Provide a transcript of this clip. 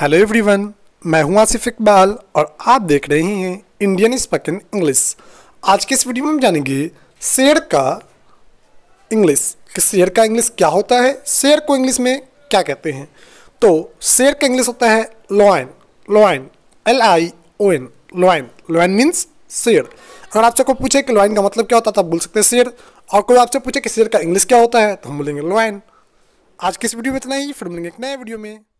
hello everyone मैं हूं आसिफ इकबाल और आप देख रहे हैं इंडियन स्पोकन इंग्लिश आज के इस वीडियो में हम जानेंगे शेर का इंग्लिश कि शेर का इंग्लिश क्या होता है शेर को इंग्लिश में क्या कहते हैं तो शेर का इंग्लिश होता है lion lion L I O N lion lion means शेर अगर आपसे कोई पूछे कि लॉयन का मतलब क्या होता है तो आप बोल सकते हैं शेर और कोई आपसे पूछे कि शेर का इंग्लिश क्या होता है तो हम बोलेंगे लॉयन आज के इस वीडियो में इतना ही फिर मिलेंगे एक नए वीडियो में